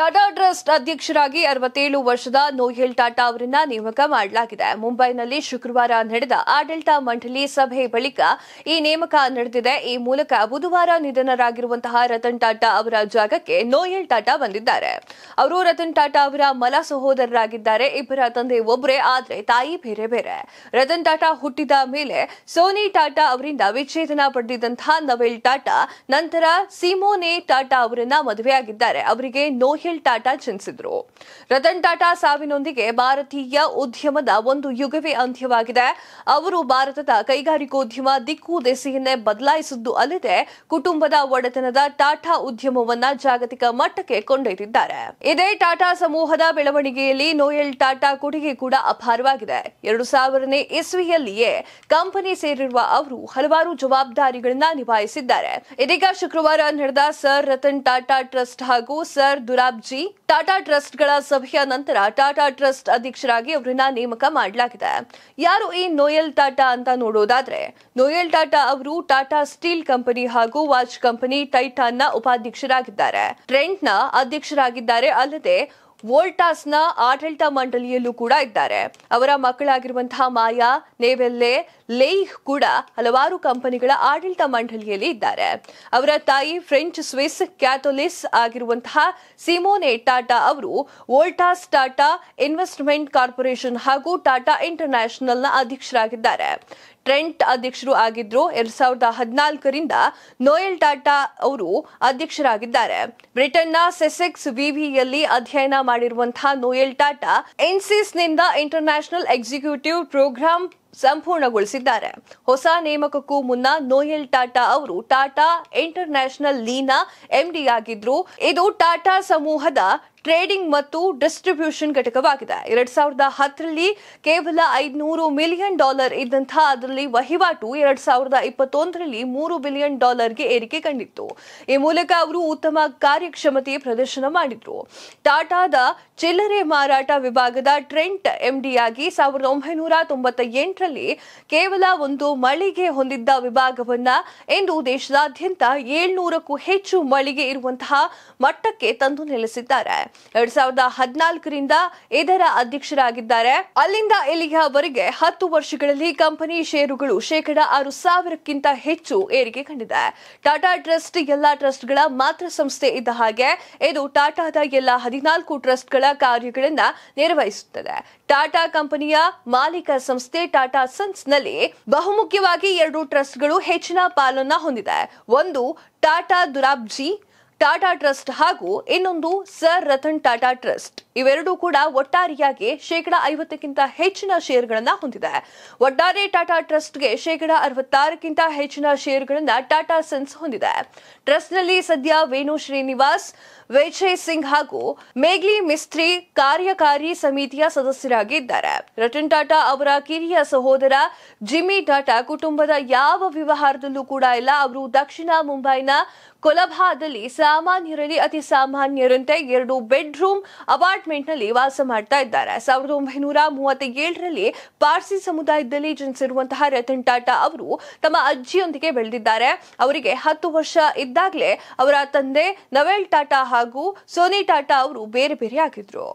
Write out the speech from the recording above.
Tata trust ಅಧ್ಯಕ್ಷರಾಗಿ ಅರವತ್ತೇಳು ವರ್ಷದ ನೋಹಿಲ್ ಟಾಟಾ ಅವರನ್ನ ನೇಮಕ ಮಾಡಲಾಗಿದೆ ಮುಂಬೈನಲ್ಲಿ ಶುಕ್ರವಾರ ನಡೆದ ಆಡಳಿತ ಮಂಡಳಿ ಸಭೆ ಬಳಿಕ ಈ ನೇಮಕ ನಡೆದಿದೆ ಈ ಮೂಲಕ ಬುಧವಾರ ನಿಧನರಾಗಿರುವಂತಹ ರತನ್ ಟಾಟಾ ಅವರ ಜಾಗಕ್ಕೆ ನೋಯೆಲ್ ಟಾಟಾ ಬಂದಿದ್ದಾರೆ ಅವರು ರತನ್ ಟಾಟಾ ಅವರ ಮಲ ಸಹೋದರರಾಗಿದ್ದಾರೆ ಇಬ್ಬರ ತಂದೆ ಒಬ್ಬರೇ ಆದರೆ ತಾಯಿ ಬೇರೆ ಬೇರೆ ರತನ್ ಟಾಟಾ ಹುಟ್ಟಿದ ಮೇಲೆ ಸೋನಿ ಟಾಟಾ ಅವರಿಂದ ವಿಚ್ಛೇದನ ಪಡೆದಿದ್ದಂತಹ ನವೆಲ್ ಟಾಟಾ ನಂತರ ಸಿಮೋನೆ ಟಾಟಾ ಅವರನ್ನ ಮದುವೆಯಾಗಿದ್ದಾರೆ ಅವರಿಗೆ ನೋಹಿಲ್ ನಿಖಿಲ್ ಟಾಟಾ ಜನಿಸಿದ್ರು ರತನ್ ಟಾಟಾ ಸಾವಿನೊಂದಿಗೆ ಭಾರತೀಯ ಉದ್ಯಮದ ಒಂದು ಯುಗವೇ ಅಂತ್ಯವಾಗಿದೆ ಅವರು ಭಾರತದ ಕೈಗಾರಿಕೋದ್ಯಮ ದಿಕ್ಕು ದೆಸೆಯನ್ನೇ ಬದಲಾಯಿಸಿದ್ದು ಅಲ್ಲದೆ ಕುಟುಂಬದ ಒಡೆತನದ ಟಾಟಾ ಉದ್ಯಮವನ್ನ ಜಾಗತಿಕ ಮಟ್ಟಕ್ಕೆ ಕೊಂಡೊಯ್ದಿದ್ದಾರೆ ಇದೇ ಟಾಟಾ ಸಮೂಹದ ಬೆಳವಣಿಗೆಯಲ್ಲಿ ನೋಯಲ್ ಟಾಟಾ ಕೊಡುಗೆ ಕೂಡ ಅಪಾರವಾಗಿದೆ ಎರಡು ಸಾವಿರನೇ ಇಸ್ವಿಯಲ್ಲಿಯೇ ಕಂಪನಿ ಸೇರಿರುವ ಅವರು ಹಲವಾರು ಜವಾಬ್ದಾರಿಗಳನ್ನ ನಿಭಾಯಿಸಿದ್ದಾರೆ ಇದೀಗ ಶುಕ್ರವಾರ ನಡೆದ ಸರ್ ರತನ್ ಟಾಟಾ ಟ್ರಸ್ಟ್ ಹಾಗೂ ಸರ್ ದುರಾಬ್ ಜಿ ಟಾಟಾ ಟ್ರಸ್ಟ್ಗಳ ಸಭೆಯ ನಂತರ ಟಾಟಾ ಟ್ರಸ್ಟ್ ಅಧ್ಯಕ್ಷರಾಗಿ ಅವರನ್ನ ನೇಮಕ ಮಾಡಲಾಗಿದೆ ಯಾರು ಈ ನೋಯಲ್ ಟಾಟಾ ಅಂತ ನೋಡೋದಾದ್ರೆ ನೋಯಲ್ ಟಾಟಾ ಅವರು ಟಾಟಾ ಸ್ಟೀಲ್ ಕಂಪನಿ ಹಾಗೂ ವಾಚ್ ಕಂಪನಿ ಟೈಟಾನ್ ನ ಉಪಾಧ್ಯಕ್ಷರಾಗಿದ್ದಾರೆ ಟ್ರೆಂಟ್ನ ನ ಅಧ್ಯಕ್ಷರಾಗಿದ್ದಾರೆ ಅಲ್ಲದೆ ವೋಲ್ಟಾಸ್ನ ನ ಆಡಳಿತ ಮಂಡಳಿಯಲ್ಲೂ ಕೂಡ ಇದ್ದಾರೆ ಅವರ ಮಕ್ಕಳಾಗಿರುವಂತಹ ಮಾಯಾ ನೇವೆಲ್ಲೆ ಲೇಹ್ ಕೂಡ ಹಲವಾರು ಕಂಪನಿಗಳ ಆಡಳಿತ ಮಂಡಳಿಯಲ್ಲಿ ಇದ್ದಾರೆ ಅವರ ತಾಯಿ ಫ್ರೆಂಚ್ ಸ್ವಿಸ್ ಕ್ಯಾಥೋಲಿಸ್ ಆಗಿರುವಂತಹ ಸಿಮೋನೆ ಟಾಟಾ ಅವರು ವೋಲ್ಟಾಸ್ ಟಾಟಾ ಇನ್ವೆಸ್ಟ್ಮೆಂಟ್ ಕಾರ್ಪೊರೇಷನ್ ಹಾಗೂ ಟಾಟಾ ಇಂಟರ್ ನ್ಯಾಷನಲ್ನ ಅಧ್ಯಕ್ಷರಾಗಿದ್ದಾರೆ ಟ್ರೆಂಟ್ ಅಧ್ಯಕ್ಷರು ಆಗಿದ್ರು ಎರಡ್ ಸಾವಿರದ ಹದಿನಾಲ್ಕರಿಂದ ನೋಯಲ್ ಟಾಟಾ ಅವರು ಅಧ್ಯಕ್ಷರಾಗಿದ್ದಾರೆ ಬ್ರಿಟನ್ನ ಸೆಸೆಕ್ಸ್ ವಿವಿಯಲ್ಲಿ ಅಧ್ಯಯನ ಮಾಡಿರುವಂತಹ ನೋಯಲ್ ಟಾಟಾ ಎನ್ಸಿಸ್ನಿಂದ ಇಂಟರ್ನ್ಯಾಷನಲ್ ಎಕ್ಸಿಕ್ಯೂಟಿವ್ ಪ್ರೋಗ್ರಾಂ ಸಂಪೂರ್ಣಗೊಳಿಸಿದ್ದಾರೆ ಹೊಸ ನೇಮಕಕ್ಕೂ ಮುನ್ನ ನೋಯಲ್ ಟಾಟಾ ಅವರು ಟಾಟಾ ಇಂಟರ್ ನ್ಯಾಷನಲ್ ಲೀನ ಎಂಡಿ ಆಗಿದ್ರು ಇದು ಟಾಟಾ ಸಮೂಹದ ಟ್ರೇಡಿಂಗ್ ಮತ್ತು ಡಿಸ್ಟ್ರಿಬ್ಯೂಷನ್ ಘಟಕವಾಗಿದೆ ಎರಡ್ ಸಾವಿರದ ಹತ್ತರಲ್ಲಿ ಕೇವಲ ಐದುನೂರು ಮಿಲಿಯನ್ ಡಾಲರ್ ಇದ್ದಂತಹ ಅದರಲ್ಲಿ ವಹಿವಾಟು ಎರಡ್ ಸಾವಿರದ ಇಪ್ಪತ್ತೊಂದರಲ್ಲಿ ಮೂರು ಬಿಲಿಯನ್ ಡಾಲರ್ಗೆ ಏರಿಕೆ ಕಂಡಿತ್ತು ಈ ಮೂಲಕ ಅವರು ಉತ್ತಮ ಕಾರ್ಯಕ್ಷಮತೆ ಪ್ರದರ್ಶನ ಮಾಡಿದ್ರು ಟಾಟಾದ ಚಿಲ್ಲರೆ ಮಾರಾಟ ವಿಭಾಗದ ಟ್ರೆಂಟ್ ಎಂಡಿಯಾಗಿ ಸಾವಿರದ ಒಂಬೈನೂರ ತೊಂಬತ್ತ ಎಂಟರಲ್ಲಿ ಕೇವಲ ಒಂದು ಮಳಿಗೆ ಹೊಂದಿದ್ದ ವಿಭಾಗವನ್ನ ಇಂದು ದೇಶದಾದ್ಯಂತ ಏಳ್ನೂರಕ್ಕೂ ಹೆಚ್ಚು ಮಳಿಗೆ ಇರುವಂತಹ ಮಟ್ಟಕ್ಕೆ ತಂದು ನಿಲ್ಲಿಸಿದ್ದಾರೆ ಎರಡ್ ಸಾವಿರದ ಹದಿನಾಲ್ಕರಿಂದ ಇದರ ಅಧ್ಯಕ್ಷರಾಗಿದ್ದಾರೆ ಅಲ್ಲಿಂದ ಇಲ್ಲಿಯವರೆಗೆ ಹತ್ತು ವರ್ಷಗಳಲ್ಲಿ ಕಂಪನಿ ಷೇರುಗಳು ಶೇಕಡ ಆರು ಸಾವಿರಕ್ಕಿಂತ ಹೆಚ್ಚು ಏರಿಕೆ ಕಂಡಿದೆ ಟಾಟಾ ಟ್ರಸ್ಟ್ ಎಲ್ಲಾ ಟ್ರಸ್ಟ್ಗಳ ಮಾತೃ ಸಂಸ್ಥೆ ಇದ್ದ ಹಾಗೆ ಇದು ಟಾಟಾದ ಎಲ್ಲ ಹದಿನಾಲ್ಕು ಟ್ರಸ್ಟ್ಗಳ ಕಾರ್ಯಗಳನ್ನು ನಿರ್ವಹಿಸುತ್ತದೆ ಟಾಟಾ ಕಂಪನಿಯ ಮಾಲೀಕ ಸಂಸ್ಥೆ ಟಾಟಾ ಸನ್ಸ್ ನಲ್ಲಿ ಬಹುಮುಖ್ಯವಾಗಿ ಎರಡು ಟ್ರಸ್ಟ್ಗಳು ಹೆಚ್ಚಿನ ಪಾಲನ್ನ ಹೊಂದಿದೆ ಒಂದು ಟಾಟಾ ದುರಾಬ್ಜಿ ಟಾಟಾ ಟ್ರಸ್ಟ್ ಹಾಗೂ ಇನ್ನೊಂದು ಸರ್ ರತನ್ ಟಾಟಾ ಟ್ರಸ್ಟ್ ಇವೆರಡೂ ಕೂಡ ಒಟ್ಟಾರೆಯಾಗಿ ಶೇಕಡಾ ಐವತ್ತಕ್ಕಿಂತ ಹೆಚ್ಚಿನ ಷೇರುಗಳನ್ನು ಹೊಂದಿದೆ ಒಟ್ಟಾರೆ ಟಾಟಾ ಟ್ರಸ್ಟ್ಗೆ ಶೇಕಡಾ ಅರವತ್ತಾರಕ್ಕಿಂತ ಹೆಚ್ಚಿನ ಷೇರುಗಳನ್ನು ಟಾಟಾ ಸನ್ಸ್ ಹೊಂದಿದೆ ಟ್ರಸ್ಟ್ನಲ್ಲಿ ಸದ್ಯ ವೇಣು ಶ್ರೀನಿವಾಸ್ ವೈಜಯ್ ಸಿಂಗ್ ಹಾಗೂ ಮೇಗ್ಲಿ ಮಿಸ್ತ್ರಿ ಕಾರ್ಯಕಾರಿ ಸಮಿತಿಯ ಸದಸ್ಯರಾಗಿದ್ದಾರೆ ರತನ್ ಟಾಟಾ ಅವರ ಕಿರಿಯ ಸಹೋದರ ಜಿಮ್ಮಿ ಟಾಟಾ ಕುಟುಂಬದ ಯಾವ ವ್ಯವಹಾರದಲ್ಲೂ ಕೂಡ ಇಲ್ಲ ಅವರು ದಕ್ಷಿಣ ಮುಂಬೈನ ಕೊಲಭಾದಲ್ಲಿ ಸಾಮಾನ್ಯರಲ್ಲಿ ಅತಿ ಸಾಮಾನ್ಯರಂತೆ ಎರಡು ಬೆಡ್ರೂಮ್ ಅಪಾರ್ಟ್ಮೆಂಟ್ ಅಪಾರ್ಟ್ಮೆಂಟ್ನಲ್ಲಿ ವಾಸ ಮಾಡ್ತಾ ಇದ್ದಾರೆ ಸಾವಿರದ ಒಂಬೈನೂರ ಮೂವತ್ತ ಏಳರಲ್ಲಿ ಪಾರ್ಸಿ ಸಮುದಾಯದಲ್ಲಿ ಜನಿಸಿರುವಂತಹ ರತನ್ ಟಾಟಾ ಅವರು ತಮ್ಮ ಅಜ್ಜಿಯೊಂದಿಗೆ ಬೆಳೆದಿದ್ದಾರೆ ಅವರಿಗೆ ಹತ್ತು ವರ್ಷ ಇದ್ದಾಗಲೇ ಅವರ ತಂದೆ ನವೆಲ್ ಟಾಟಾ ಹಾಗೂ ಸೋನಿ ಟಾಟಾ ಅವರು ಬೇರೆ ಬೇರೆ ಆಗಿದ್ರು